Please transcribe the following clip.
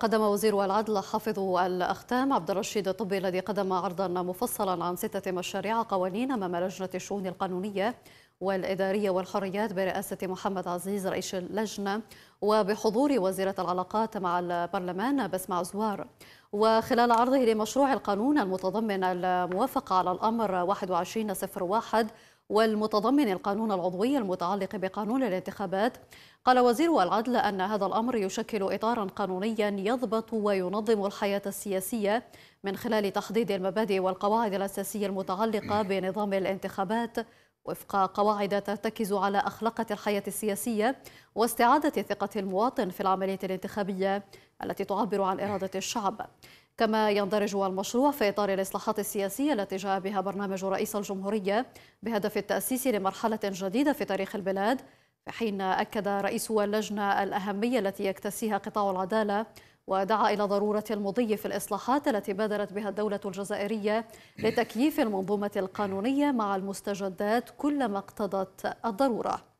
قدم وزير العدل حافظ الأختام عبد الرشيد الطبي الذي قدم عرضا مفصلا عن ستة مشاريع قوانين أمام لجنة الشؤون القانونية والإدارية والحريات برئاسة محمد عزيز رئيس اللجنة وبحضور وزيرة العلاقات مع البرلمان بسمع زوار وخلال عرضه لمشروع القانون المتضمن الموافقة على الأمر 2101 والمتضمن القانون العضوي المتعلق بقانون الانتخابات قال وزير العدل أن هذا الأمر يشكل إطارا قانونيا يضبط وينظم الحياة السياسية من خلال تحديد المبادئ والقواعد الأساسية المتعلقة بنظام الانتخابات وفق قواعد ترتكز على أخلاقة الحياة السياسية واستعادة ثقة المواطن في العملية الانتخابية التي تعبر عن إرادة الشعب كما يندرج المشروع في إطار الإصلاحات السياسية التي جاء بها برنامج رئيس الجمهورية بهدف التأسيس لمرحلة جديدة في تاريخ البلاد في حين أكد رئيس اللجنة الأهمية التي يكتسيها قطاع العدالة ودعا إلى ضرورة المضي في الإصلاحات التي بادرت بها الدولة الجزائرية لتكييف المنظومة القانونية مع المستجدات كلما اقتضت الضرورة